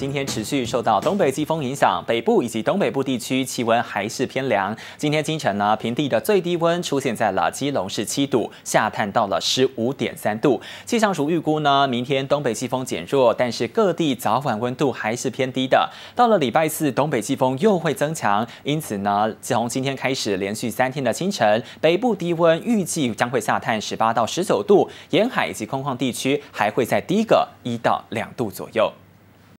今天持续受到东北季风影响，北部以及东北部地区气温还是偏凉。今天清晨呢，平地的最低温出现在了基隆市七度，下探到了十五点三度。气象署预估呢，明天东北季风减弱，但是各地早晚温度还是偏低的。到了礼拜四，东北季风又会增强，因此呢，从今天开始连续三天的清晨，北部低温预计将会下探十八到十九度，沿海以及空旷地区还会再低个一到两度左右。